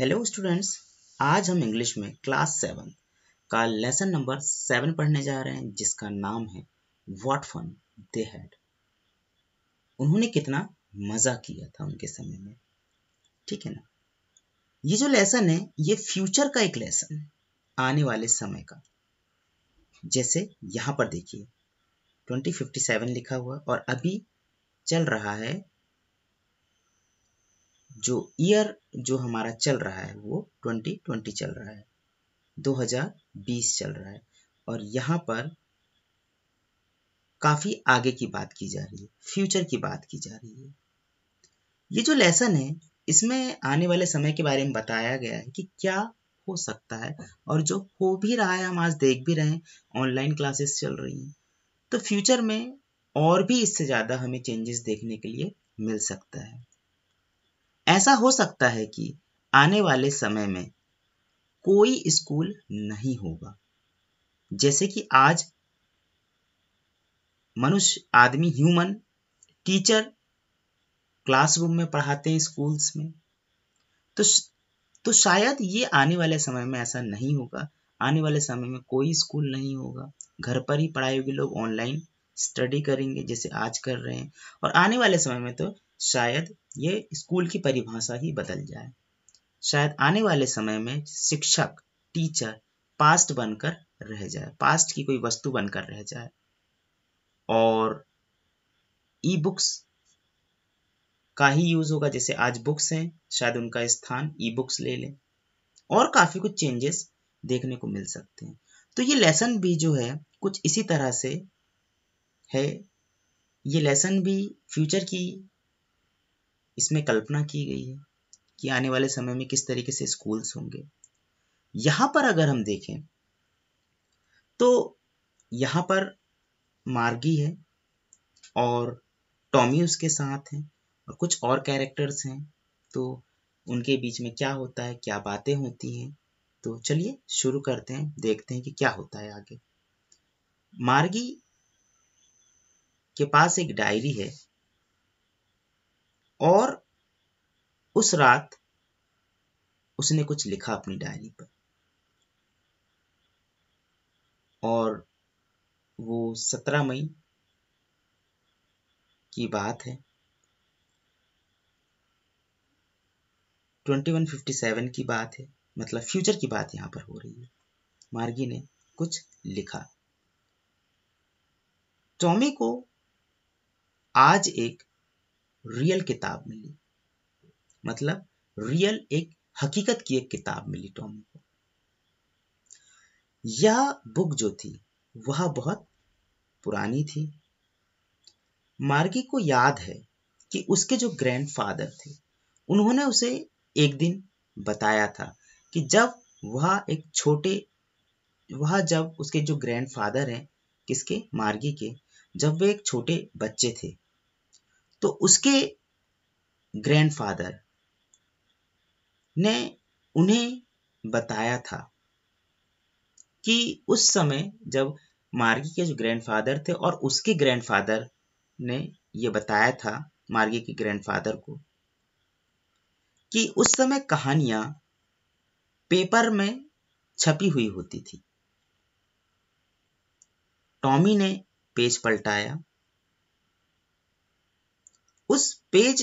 Hello students आज हम English में क्लास सेवन का लेसन नंबर सेवन पढ़ने जा रहे हैं जिसका नाम है व्हाट फन दे हैड उन्होंने कितना मजा किया था उनके समय में ठीक है ना ये जो लेसन है ये फ्यूचर का एक लेसन है आने वाले समय का जैसे यहाँ पर देखिए 2057 लिखा हुआ और अभी चल रहा है जो ईयर जो हमारा चल रहा है वो 2020 चल रहा है 2020 चल रहा है और यहाँ पर काफी आगे की बात की जा रही है फ्यूचर की बात की जा रही है ये जो लेसन है इसमें आने वाले समय के बारे में बताया गया है कि क्या हो सकता है और जो हो भी रहा है हम आज देख भी रहे हैं ऑनलाइन क्लासेस चल रही हैं तो फ्यूचर में और भी इससे ज़्यादा हमें चेंजेस देखने के लिए मिल सकता है ऐसा हो सकता है कि आने वाले समय में कोई स्कूल नहीं होगा जैसे कि आज मनुष्य आदमी ह्यूमन टीचर क्लासरूम में पढ़ाते हैं स्कूल्स में तो तो शायद ये आने वाले समय में ऐसा नहीं होगा आने वाले समय में कोई स्कूल नहीं होगा घर पर ही पढ़ाई होगी लोग ऑनलाइन स्टडी करेंगे जैसे आज कर रहे हैं और आने वाले समय में तो शायद ये स्कूल की परिभाषा ही बदल जाए शायद आने वाले समय में शिक्षक टीचर पास्ट बनकर रह जाए पास्ट की कोई वस्तु बनकर रह जाए और ई बुक्स का ही यूज होगा जैसे आज बुक्स हैं शायद उनका स्थान ई बुक्स ले लें और काफी कुछ चेंजेस देखने को मिल सकते हैं तो ये लेसन भी जो है कुछ इसी तरह से है ये लेसन भी फ्यूचर की इसमें कल्पना की गई है कि आने वाले समय में किस तरीके से स्कूल्स होंगे यहां पर अगर हम देखें तो यहां पर मार्गी है और टॉमी उसके साथ हैं और कुछ और कैरेक्टर्स हैं तो उनके बीच में क्या होता है क्या बातें होती हैं तो चलिए शुरू करते हैं देखते हैं कि क्या होता है आगे मार्गी के पास एक डायरी है और उस रात उसने कुछ लिखा अपनी डायरी पर और वो सत्रह मई की बात है 2157 की बात है मतलब फ्यूचर की बात यहाँ पर हो रही है मार्गी ने कुछ लिखा टॉमी को आज एक रियल किताब मिली मतलब रियल एक हकीकत की एक किताब मिली टॉमी को यह बुक जो थी वह बहुत पुरानी थी मार्गी को याद है कि उसके जो ग्रैंडफादर थे उन्होंने उसे एक दिन बताया था कि जब वह एक छोटे वह जब उसके जो ग्रैंडफादर हैं किसके मार्गी के जब वे एक छोटे बच्चे थे तो उसके ग्रैंडफादर ने उन्हें बताया था कि उस समय जब मार्गी के जो ग्रैंडफादर थे और उसके ग्रैंडफादर ने ये बताया था मार्गी के ग्रैंडफादर को कि उस समय कहानियां पेपर में छपी हुई होती थी टॉमी ने पेज पलटाया उस पेज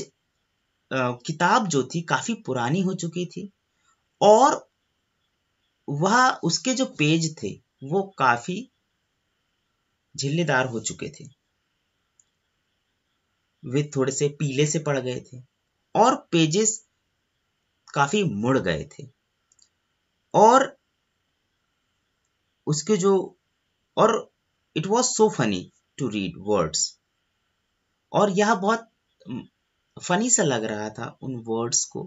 किताब जो थी काफी पुरानी हो चुकी थी और वह उसके जो पेज थे वो काफी झिल्लेदार हो चुके थे वे थोड़े से पीले से पड़ गए थे और पेजेस काफी मुड़ गए थे और उसके जो और it was so funny to read words और यह बहुत फनी सा लग रहा था उन वर्ड्स को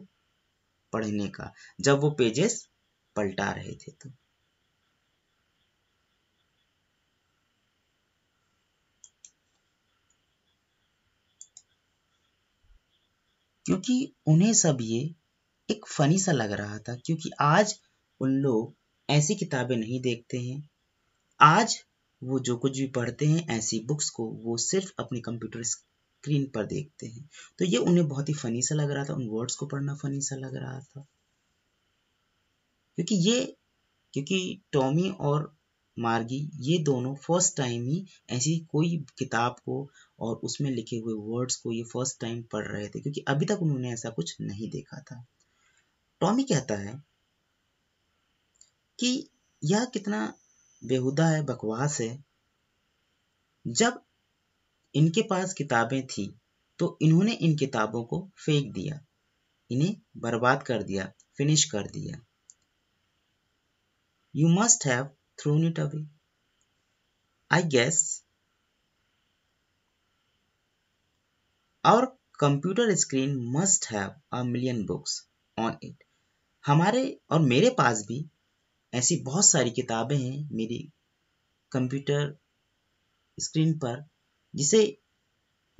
पढ़ने का जब वो पेजेस पलटा रहे थे तो क्योंकि उन्हें सब ये एक फनी सा लग रहा था क्योंकि आज उन लोग ऐसी किताबें नहीं देखते हैं आज वो जो कुछ भी पढ़ते हैं ऐसी बुक्स को वो सिर्फ अपने कंप्यूटर स्क्रीन पर देखते हैं तो ये उन्हें बहुत ही फनी सा लग रहा था उन वर्ड्स को पढ़ना फनी सा लग रहा था क्योंकि ये क्योंकि टॉमी और मार्गी ये दोनों फर्स्ट टाइम ही ऐसी कोई किताब को और उसमें लिखे हुए वर्ड्स को ये फर्स्ट टाइम पढ़ रहे थे क्योंकि अभी तक उन्होंने ऐसा कुछ नहीं देखा था टॉमी कहता है कि यह कितना बेहुदा है बकवास है जब इनके पास किताबें थी तो इन्होंने इन किताबों को फेंक दिया इन्हें बर्बाद कर दिया फिनिश कर दिया you must have thrown it away I guess और computer screen must have a million books on it हमारे और मेरे पास भी ऐसी बहुत सारी किताबें हैं मेरी कंप्यूटर स्क्रीन पर जिसे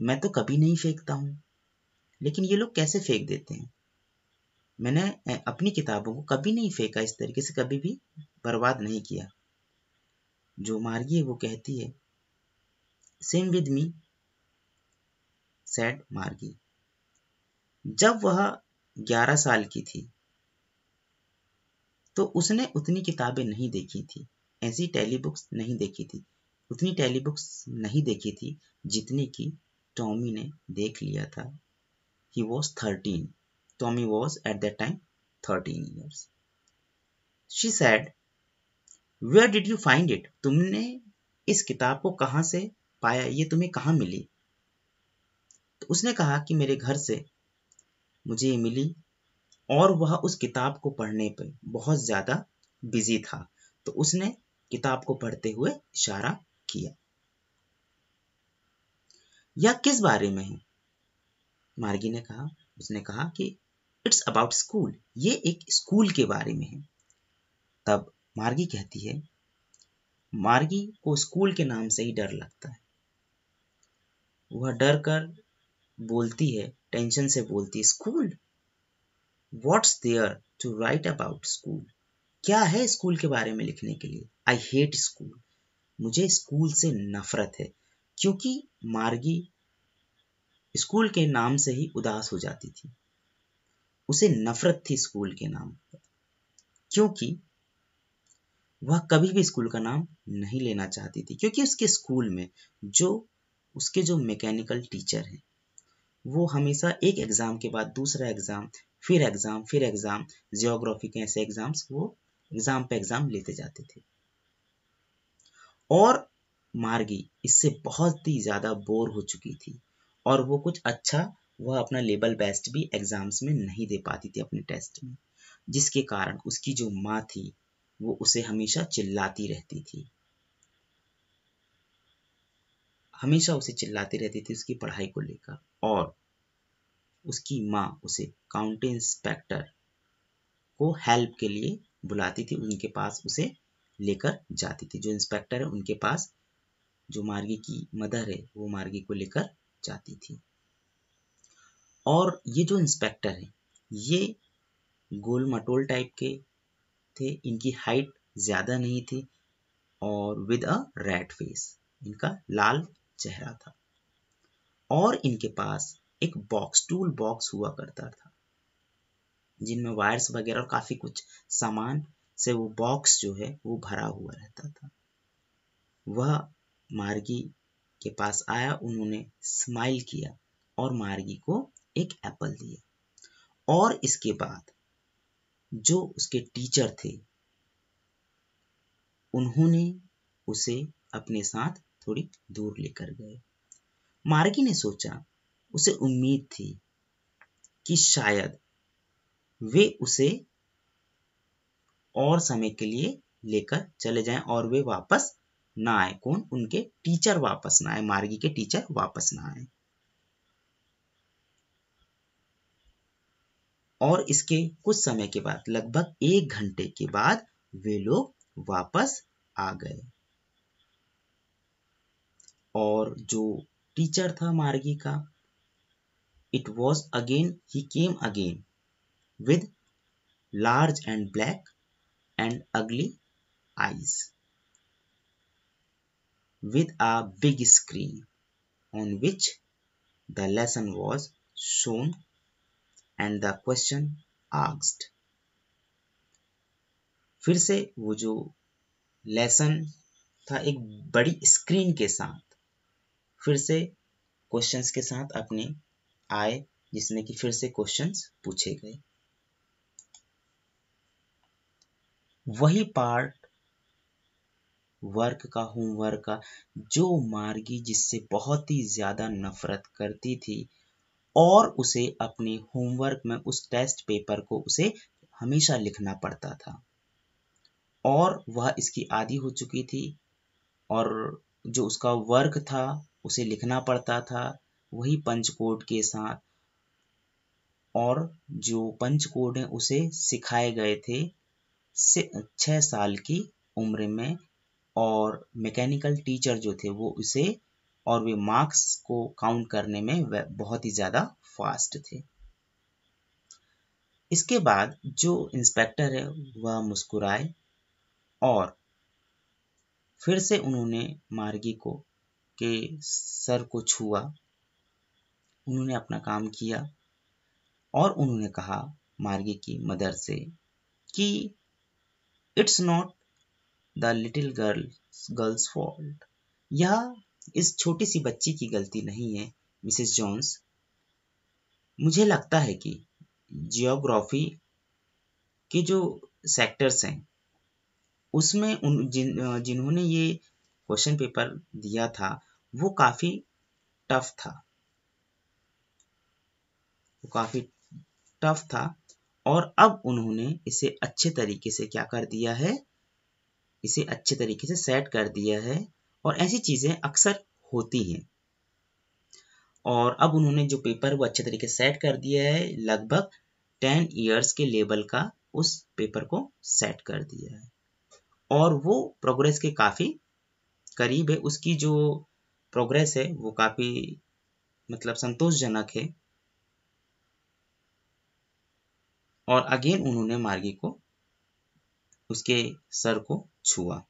मैं तो कभी नहीं फेंकता हूँ लेकिन ये लोग कैसे फेंक देते हैं मैंने अपनी किताबों को कभी नहीं फेंका इस तरीके से कभी भी बर्बाद नहीं किया जो मार्गी है वो कहती है सेम विद मी सैड मार्गी जब वह 11 साल की थी तो उसने उतनी किताबें नहीं देखी थी ऐसी टेली बुक्स नहीं देखी थी उतनी टैली बुक्स नहीं देखी थी जितनी कि टॉमी ने देख लिया था he was thirteen Tommy was at that time thirteen years she said where did you find it तुमने इस किताब को कहाँ से पाया ये तुम्हें कहाँ मिली तो उसने कहा कि मेरे घर से मुझे ये मिली और वह उस किताब को पढ़ने पर बहुत ज़्यादा बिजी था तो उसने किताब को पढ़ते हुए इशारा किया या किस बारे में है मार्गी ने कहा उसने कहा कि इट्स अबाउट स्कूल ये एक स्कूल के बारे में है तब मार्गी कहती है मार्गी को स्कूल के नाम से ही डर लगता है वह डर कर बोलती है टेंशन से बोलती school what's there to write about school क्या है स्कूल के बारे में लिखने के लिए आई हेट स्कूल मुझे स्कूल से नफरत है क्योंकि मार्गी स्कूल के नाम से ही उदास हो जाती थी उसे नफरत थी स्कूल के नाम पर क्योंकि वह कभी भी स्कूल का नाम नहीं लेना चाहती थी क्योंकि उसके स्कूल में जो उसके जो मैकेनिकल टीचर हैं वो हमेशा एक एग्ज़ाम के बाद दूसरा एग्ज़ाम फिर एग्ज़ाम फिर एग्ज़ाम जियोग्राफी के ऐसे एग्ज़ाम्स वो एग्ज़ाम पे एग्ज़ाम लेते जाते थे और मार्गी इससे बहुत ही ज़्यादा बोर हो चुकी थी और वो कुछ अच्छा वह अपना लेबल बेस्ट भी एग्ज़ाम्स में नहीं दे पाती थी अपने टेस्ट में जिसके कारण उसकी जो माँ थी वो उसे हमेशा चिल्लाती रहती थी हमेशा उसे चिल्लाती रहती थी उसकी पढ़ाई को लेकर और उसकी माँ उसे काउंटी इंस्पेक्टर को हेल्प के लिए बुलाती थी उनके पास उसे लेकर जाती थी जो इंस्पेक्टर है उनके पास जो मार्गी की मदर है वो मार्गी को लेकर जाती थी और ये जो इंस्पेक्टर है ये गोल मटोल टाइप के थे इनकी हाइट ज़्यादा नहीं थी और विद अ रेड फेस इनका लाल चेहरा था और इनके पास एक बॉक्स टूल बॉक्स हुआ करता था जिनमें वायर्स वगैरह और काफ़ी कुछ सामान से वो बॉक्स जो है वो भरा हुआ रहता था वह मार्गी के पास आया उन्होंने स्माइल किया और मार्गी को एक एप्पल दिया और इसके बाद जो उसके टीचर थे उन्होंने उसे अपने साथ थोड़ी दूर लेकर गए मार्गी ने सोचा उसे उम्मीद थी कि शायद वे उसे और समय के लिए लेकर चले जाएं और वे वापस ना आए कौन उनके टीचर वापस ना आए मार्गी के टीचर वापस ना आए और इसके कुछ समय के बाद लगभग एक घंटे के बाद वे लोग वापस आ गए और जो टीचर था मार्गी का it was again he came again with large and black and ugly eyes with a big screen on which the lesson was shown and the question asked. फिर से वो जो लेसन था एक बड़ी स्क्रीन के साथ फिर से क्वेश्चंस के साथ अपने आए जिसमें कि फिर से क्वेश्चंस पूछे गए वही पार्ट वर्क का होमवर्क का जो मार्गी जिससे बहुत ही ज्यादा नफरत करती थी और उसे अपने होमवर्क में उस टेस्ट पेपर को उसे हमेशा लिखना पड़ता था और वह इसकी आदि हो चुकी थी और जो उसका वर्क था उसे लिखना पड़ता था वही पंचकोट के साथ और जो पंचकोट हैं उसे सिखाए गए थे से छः साल की उम्र में और मैकेनिकल टीचर जो थे वो उसे और वे मार्क्स को काउंट करने में वह बहुत ही ज़्यादा फास्ट थे इसके बाद जो इंस्पेक्टर है वह मुस्कुराए और फिर से उन्होंने मार्गी को के सर को छुआ उन्होंने अपना काम किया और उन्होंने कहा मार्गी की मदर से कि it's not the little girl girl's fault यह इस छोटी सी बच्ची की गलती नहीं है मिसेस जॉन्स मुझे लगता है कि जियोग्राफी के जो सेक्टर्स हैं उसमें उन जिन जिन्होंने ये क्वेश्चन पेपर दिया था वो काफ़ी टफ था वो काफ़ी टफ था और अब उन्होंने इसे अच्छे तरीके से क्या कर दिया है इसे अच्छे तरीके से सेट कर दिया है और ऐसी चीज़ें अक्सर होती हैं और अब उन्होंने जो पेपर वो अच्छे तरीके सेट कर दिया है लगभग टेन ईयर्स के लेवल का उस पेपर को सेट कर दिया है और वो प्रोग्रेस के काफ़ी करीब है उसकी जो प्रोग्रेस है वो काफ़ी मतलब संतोषजनक है और अगेन उन्होंने मार्गी को उसके सर को छुआ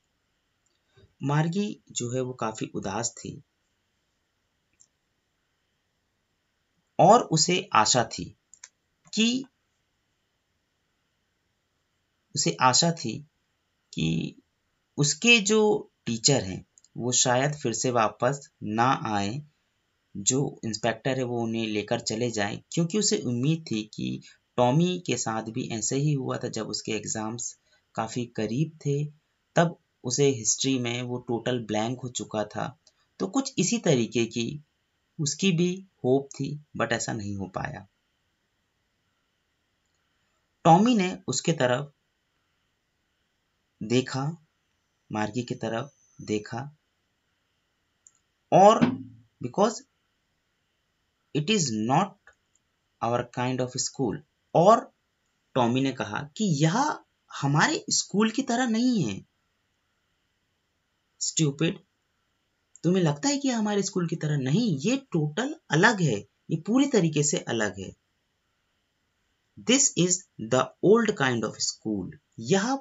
मार्गी जो है वो काफी उदास थी और उसे आशा थी कि उसे आशा थी कि उसके जो टीचर हैं वो शायद फिर से वापस ना आए जो इंस्पेक्टर है वो उन्हें लेकर चले जाए क्योंकि उसे उम्मीद थी कि टॉमी के साथ भी ऐसे ही हुआ था जब उसके एग्ज़ाम्स काफ़ी करीब थे तब उसे हिस्ट्री में वो टोटल ब्लैंक हो चुका था तो कुछ इसी तरीके की उसकी भी होप थी बट ऐसा नहीं हो पाया टॉमी ने उसके तरफ देखा मार्गी की तरफ देखा और because it is not our kind of school और टॉमी ने कहा कि यह हमारे स्कूल की तरह नहीं है स्ट्यूपिड तुम्हें लगता है कि हमारे स्कूल की तरह नहीं ये टोटल अलग है ये पूरी तरीके से अलग है this is the old kind of school यह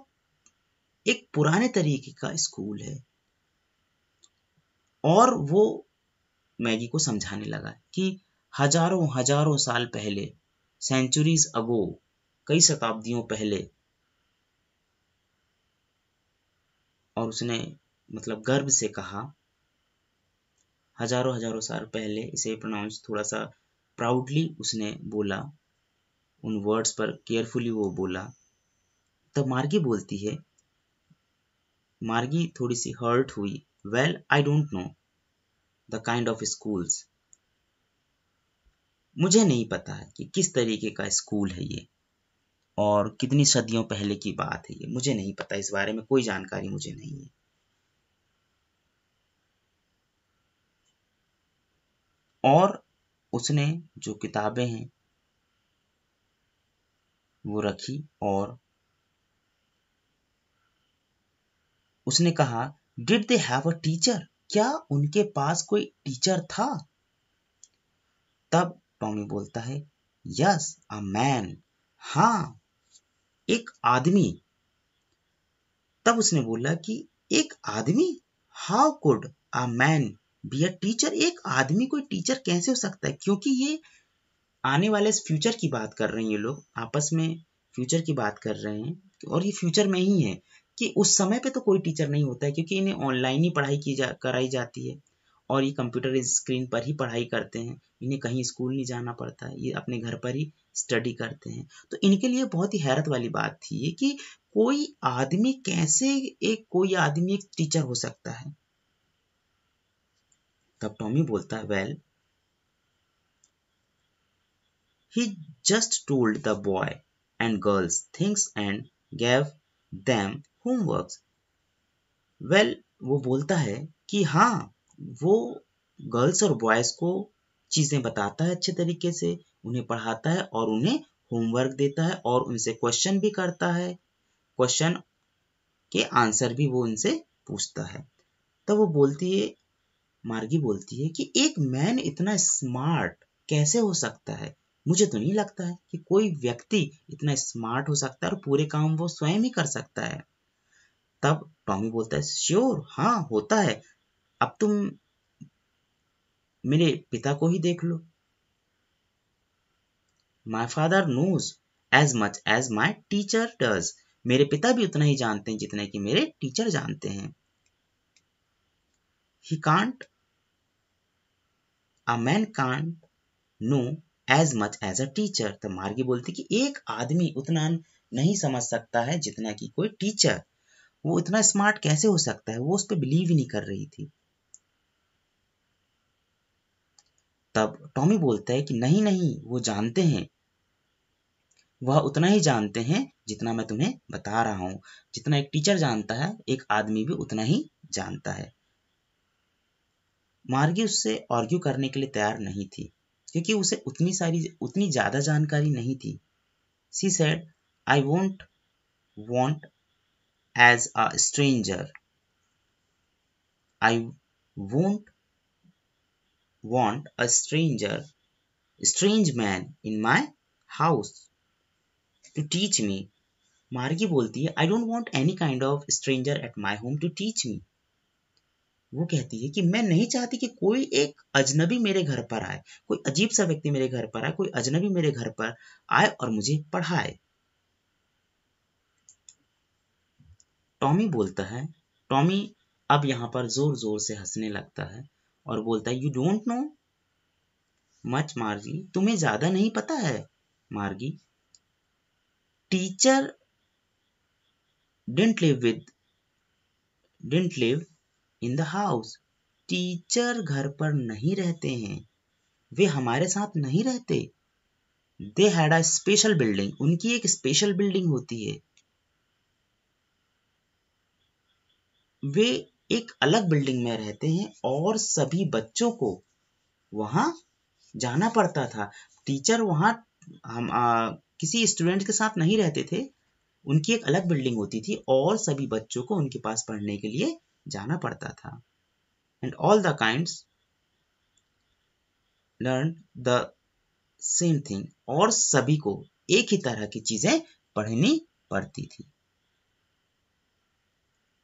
एक पुराने तरीके का स्कूल है और वो मैगी को समझाने लगा कि हजारों हजारों साल पहले सेंचुरीज अगो कई शताब्दियों पहले और उसने मतलब गर्व से कहा हजारों हजारों साल पहले इसे प्रोनाउंस थोड़ा सा प्राउडली उसने बोला उन वर्ड्स पर केयरफुली वो बोला तब मार्गी बोलती है मार्गी थोड़ी सी हर्ट हुई well I don't know the kind of schools मुझे नहीं पता है कि किस तरीके का स्कूल है ये और कितनी सदियों पहले की बात है ये मुझे नहीं पता इस बारे में कोई जानकारी मुझे नहीं है और उसने जो किताबें हैं वो रखी और उसने कहा did they have a teacher क्या उनके पास कोई टीचर था तब टॉमी बोलता है यस अ मैन हा एक आदमी तब उसने बोला कि एक आदमी how could a man be a teacher एक आदमी कोई टीचर कैसे हो सकता है क्योंकि ये आने वाले फ्यूचर की बात कर रहे हैं ये लोग आपस में फ्यूचर की बात कर रहे हैं और ये फ्यूचर में ही है कि उस समय पे तो कोई टीचर नहीं होता है क्योंकि इन्हें ऑनलाइन ही पढ़ाई की जा कराई जाती है और ये कंप्यूटर स्क्रीन पर ही पढ़ाई करते हैं इन्हें कहीं स्कूल नहीं जाना पड़ता ये अपने घर पर ही स्टडी करते हैं तो इनके लिए बहुत ही हैरत वाली बात थी ये कि कोई आदमी कैसे एक कोई आदमी एक टीचर हो सकता है तब टॉमी बोलता है well he just told the boy and girls things and gave them homework well वो बोलता है कि हाँ वो गर्ल्स और बॉयज़ को चीज़ें बताता है अच्छे तरीके से उन्हें पढ़ाता है और उन्हें होमवर्क देता है और उनसे क्वेश्चन भी करता है क्वेश्चन के आंसर भी वो उनसे पूछता है तब वो बोलती है मार्गी बोलती है कि एक मैन इतना स्मार्ट कैसे हो सकता है मुझे तो नहीं लगता है कि कोई व्यक्ति इतना स्मार्ट हो सकता है और पूरे काम वो स्वयं ही कर सकता है तब टॉमी बोलता है श्योर हाँ होता है अब तुम मेरे पिता को ही देख लो my father knows as much as my teacher does मेरे पिता भी उतना ही जानते हैं जितने कि मेरे टीचर जानते हैं he can't a man can't know as much as a teacher तो मार्गी बोलती कि एक आदमी उतना नहीं समझ सकता है जितना कि कोई टीचर वो इतना स्मार्ट कैसे हो सकता है वो उस पर बिलीव ही नहीं कर रही थी तब टॉमी बोलता है कि नहीं नहीं वो जानते हैं वह उतना ही जानते हैं जितना मैं तुम्हें बता रहा हूं जितना एक टीचर जानता है एक आदमी भी उतना ही जानता है मार्गी उससे ऑर्ग्यू करने के लिए तैयार नहीं थी क्योंकि उसे उतनी सारी उतनी ज्यादा जानकारी नहीं थी she said I won't want as a stranger I won't want a stranger, strange man in my house to teach me. Margie बोलती है I don't want any kind of stranger at my home to teach me वो कहती है कि मैं नहीं चाहती कि कोई एक अजनबी मेरे घर पर आए कोई अजीब सा व्यक्ति मेरे घर पर आए कोई अजनबी मेरे घर पर आए और मुझे पढ़ाए टॉमी बोलता है टॉमी अब यहां पर जोर जोर से हंसने लगता है और बोलता है यू डोंट नो मच मार्गी तुम्हें ज्यादा नहीं पता है Margie teacher didn't live with didn't live in the house teacher घर पर नहीं रहते हैं वे हमारे साथ नहीं रहते they had a special building उनकी एक स्पेशल बिल्डिंग होती है वे एक अलग बिल्डिंग में रहते हैं और सभी बच्चों को वहां जाना पड़ता था टीचर वहां हम आ, किसी स्टूडेंट के साथ नहीं रहते थे उनकी एक अलग बिल्डिंग होती थी और सभी बच्चों को उनके पास पढ़ने के लिए जाना पड़ता था and all the kind learn the same thing और सभी को एक ही तरह की चीजें पढ़नी पड़ती थी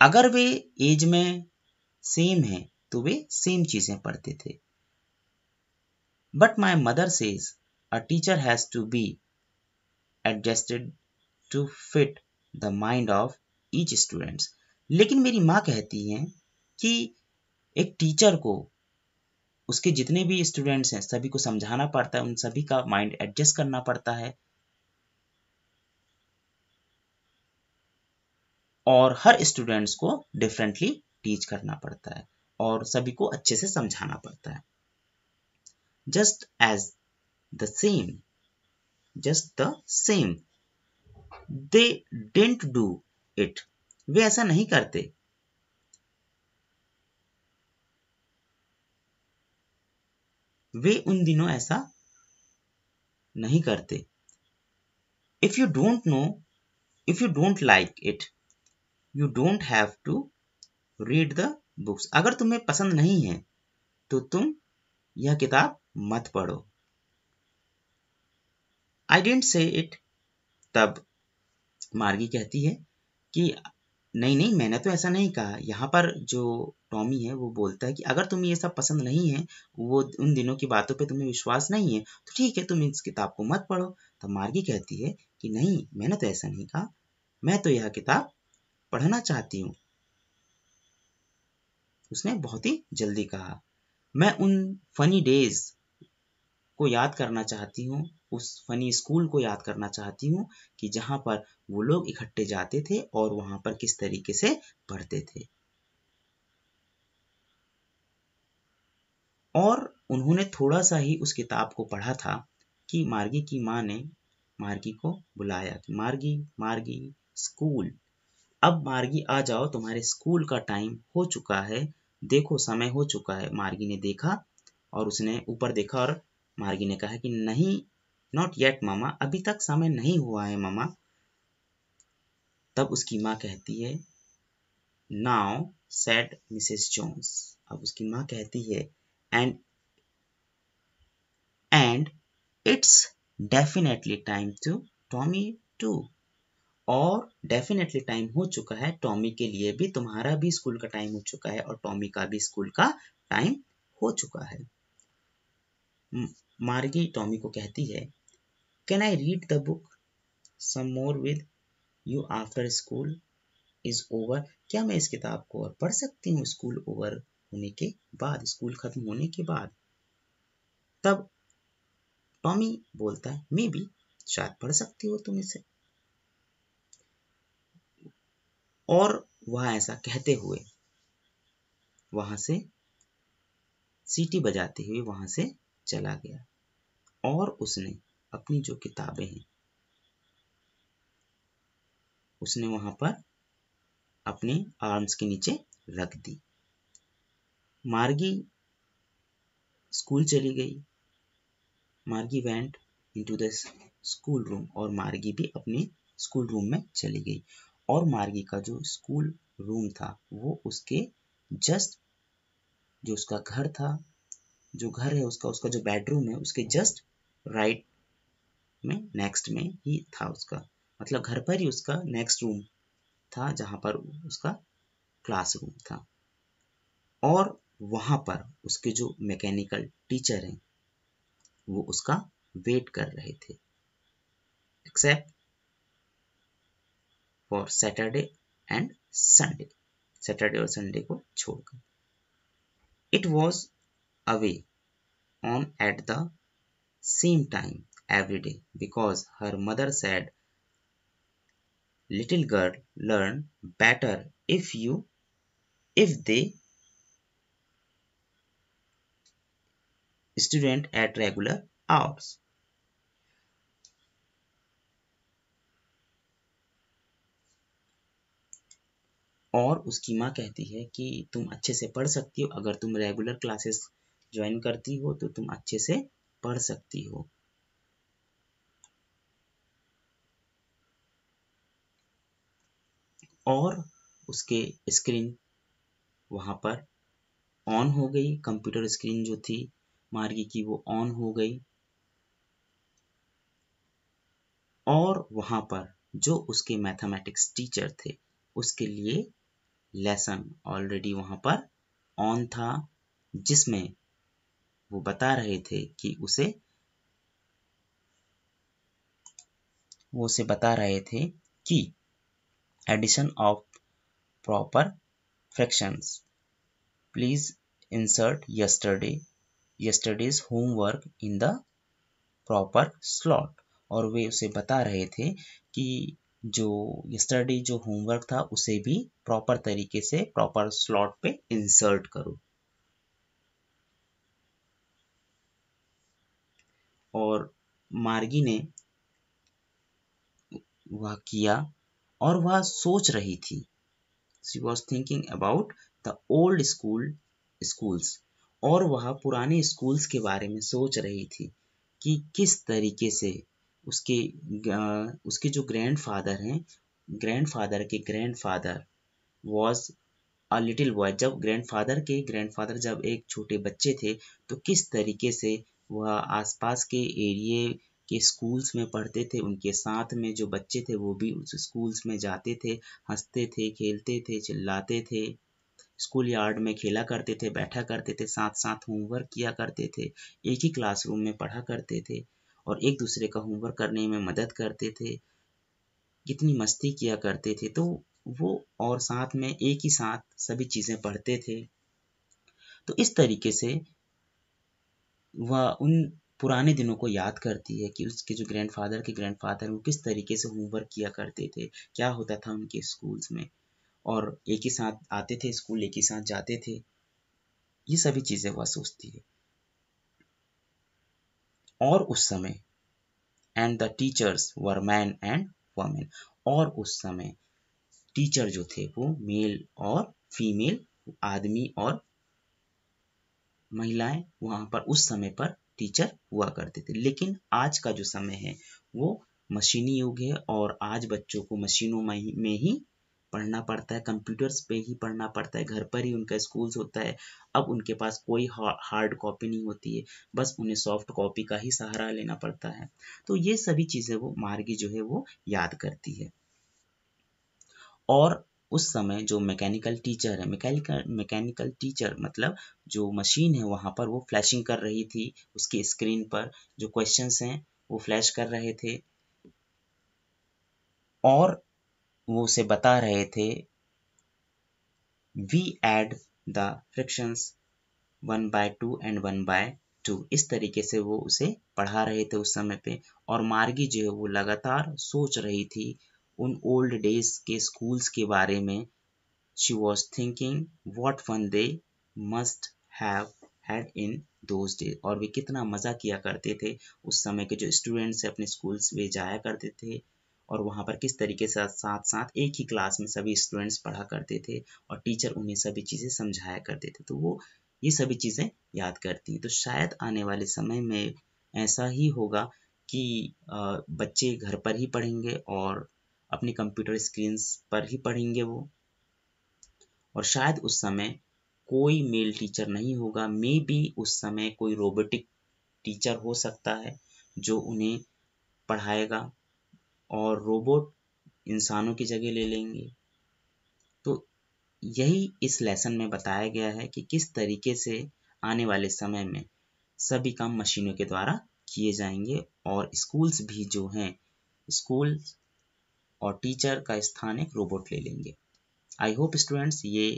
अगर वे एज में सेम हैं तो वे सेम चीजें पढ़ते थे but my mother says a teacher has to be adjusted to fit the mind of each students लेकिन मेरी माँ कहती हैं कि एक टीचर को उसके जितने भी स्टूडेंट्स हैं सभी को समझाना पड़ता है उन सभी का माइंड एडजस्ट करना पड़ता है और हर स्टूडेंट्स को डिफरेंटली टीच करना पड़ता है और सभी को अच्छे से समझाना पड़ता है just as the same just the same they didn't do it way ऐसा नहीं करते वे उन दिनों ऐसा नहीं करते if you don't know if you don't like it you don't have to read the books अगर तुम्हें पसंद नहीं है तो तुम यह किताब मत पढ़ो आई डेंट से इट तब मार्गी कहती है कि नहीं नहीं मैंने तो ऐसा नहीं कहा यहाँ पर जो टॉमी है वो बोलता है कि अगर तुम्हें ये सब पसंद नहीं है वो उन दिनों की बातों पे तुम्हें विश्वास नहीं है तो ठीक है तुम इस किताब को मत पढ़ो तब मार्गी कहती है कि नहीं मैंने तो ऐसा नहीं कहा मैं तो यह किताब पढ़ना चाहती हूं उसने बहुत ही जल्दी कहा मैं उन फनी डेज को याद करना चाहती हूँ उस फनी स्कूल को याद करना चाहती हूँ कि जहां पर वो लोग इकट्ठे जाते थे और वहां पर किस तरीके से पढ़ते थे और उन्होंने थोड़ा सा ही उस किताब को पढ़ा था कि मार्गी की माँ ने मार्गी को बुलाया कि मार्गी मार्गी स्कूल अब मार्गी आ जाओ तुम्हारे स्कूल का टाइम हो चुका है देखो समय हो चुका है मार्गी ने देखा और उसने ऊपर देखा और मार्गी ने कहा कि नहीं नॉट येट मामा अभी तक समय नहीं हुआ है मामा तब उसकी माँ कहती है नाउ सेड मिसेस जोन्स अब उसकी माँ कहती है and and it's definitely time to Tommy too और डेफिनेटली टाइम हो चुका है टॉमी के लिए भी तुम्हारा भी स्कूल का टाइम हो चुका है और टॉमी का भी स्कूल का टाइम हो चुका है मार्गी टॉमी को कहती है can I read the book some more with you after school is over क्या मैं इस किताब को और पढ़ सकती हूँ स्कूल ओवर होने के बाद स्कूल खत्म होने के बाद तब टॉमी बोलता है मे बी शायद पढ़ सकती हो तुम इसे और वह ऐसा कहते हुए वहां से सीटी बजाते हुए वहां से चला गया और उसने अपनी जो किताबें हैं उसने वहां पर अपने आर्म्स के नीचे रख दी मार्गी स्कूल चली गई Margie went into the school room और मार्गी भी अपने स्कूल रूम में चली गई और मार्गी का जो स्कूल रूम था वो उसके जस्ट जो उसका घर था जो घर है उसका उसका जो बेडरूम है उसके जस्ट राइट में नेक्स्ट में ही था उसका मतलब घर पर ही उसका नेक्स्ट रूम था जहाँ पर उसका क्लासरूम था और वहाँ पर उसके जो मैकेनिकल टीचर हैं वो उसका वेट कर रहे थे except for Saturday and Sunday Saturday और संडे को छोड़कर it was away on at the same time every day because her mother said, Little girl, learn better if you, if they student at regular hours. और उसकी माँ कहती है कि तुम अच्छे से पढ़ सकती हो अगर तुम रेगुलर क्लासेस ज्वाइन करती हो तो तुम अच्छे से पढ़ सकती हो और उसके स्क्रीन वहाँ पर ऑन हो गई कंप्यूटर स्क्रीन जो थी मार्गी की वो ऑन हो गई और वहाँ पर जो उसके मैथमेटिक्स टीचर थे उसके लिए लेसन ऑलरेडी वहाँ पर ऑन था जिसमें वो बता रहे थे कि उसे वो उसे बता रहे थे कि addition of proper fractions please insert yesterday yesterday's homework in the proper slot और वे उसे बता रहे थे कि जो स्टडी जो होमवर्क था उसे भी प्रॉपर तरीके से प्रॉपर स्लॉट पे इंसर्ट करो और मार्गी ने वह किया और वह सोच रही थी she was thinking about the old school schools और वह पुराने स्कूल्स के बारे में सोच रही थी कि किस तरीके से उसके उसके जो ग्रैंड फादर हैं ग्रैंड फादर के grandfather was a little boy जब ग्रैंड फादर के ग्रैंड फादर जब एक छोटे बच्चे थे तो किस तरीके से वह आसपास के एरिए के स्कूल्स में पढ़ते थे उनके साथ में जो बच्चे थे वो भी उस स्कूल्स में जाते थे हंसते थे खेलते थे चिल्लाते थे स्कूल यार्ड में खेला करते थे बैठा करते थे साथ साथ होमवर्क किया करते थे एक ही क्लासरूम में पढ़ा करते थे और एक दूसरे का होमवर्क करने में मदद करते थे कितनी मस्ती किया करते थे तो वो और साथ में एक ही साथ सभी चीज़ें पढ़ते थे तो इस तरीके से वह उन पुराने दिनों को याद करती है कि उसके जो ग्रैंडफादर के ग्रैंडफादर वो किस तरीके से होमवर्क किया करते थे क्या होता था उनके स्कूल्स में और एक ही साथ आते थे स्कूल एक ही साथ जाते थे ये सभी चीज़ें वह सोचती है और उस समय and the teachers were man and women और उस समय टीचर जो थे वो मेल और फीमेल आदमी और महिलाएं वहां पर उस समय पर टीचर हुआ करते थे लेकिन आज का जो समय है वो मशीनी युग है और आज बच्चों को मशीनों में ही पढ़ना पड़ता है कंप्यूटर्स पे ही पढ़ना पड़ता है घर पर ही उनका स्कूल्स होता है अब उनके पास कोई हार्ड कॉपी नहीं होती है बस उन्हें सॉफ्ट कॉपी का ही सहारा लेना पड़ता है तो ये सभी चीज़ें वो मार्गी जो है वो याद करती है और उस समय जो मैकेनिकल टीचर है मैकेनिकल मैकेनिकल टीचर मतलब जो मशीन है वहाँ पर वो फ्लैशिंग कर रही थी उसकी स्क्रीन पर जो क्वेश्चंस हैं वो फ्लैश कर रहे थे और वो उसे बता रहे थे we add the fractions one by two and one by two इस तरीके से वो उसे पढ़ा रहे थे उस समय पे और मार्गी जो है वो लगातार सोच रही थी उन ओल्ड डेज के स्कूल्स के बारे में she was thinking what fun they must have had in those days और वे कितना मज़ा किया करते थे उस समय के जो स्टूडेंट्स अपने स्कूल्स में जाया करते थे और वहाँ पर किस तरीके से साथ साथ एक ही क्लास में सभी स्टूडेंट्स पढ़ा करते थे और टीचर उन्हें सभी चीज़ें समझाया करते थे तो वो ये सभी चीज़ें याद करती हैं तो शायद आने वाले समय में ऐसा ही होगा कि बच्चे घर पर ही पढ़ेंगे और अपने कंप्यूटर स्क्रीन पर ही पढ़ेंगे वो और शायद उस समय कोई मेल टीचर नहीं होगा मे बी उस समय कोई रोबोटिक टीचर हो सकता है जो उन्हें पढ़ाएगा और रोबोट इंसानों की जगह ले लेंगे तो यही इस लेसन में बताया गया है कि किस तरीके से आने वाले समय में सभी काम मशीनों के द्वारा किए जाएंगे और स्कूल्स भी जो हैं स्कूल और टीचर का स्थान एक रोबोट ले लेंगे आई होप स्टूडेंट्स ये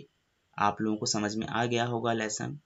आप लोगों को समझ में आ गया होगा लेसन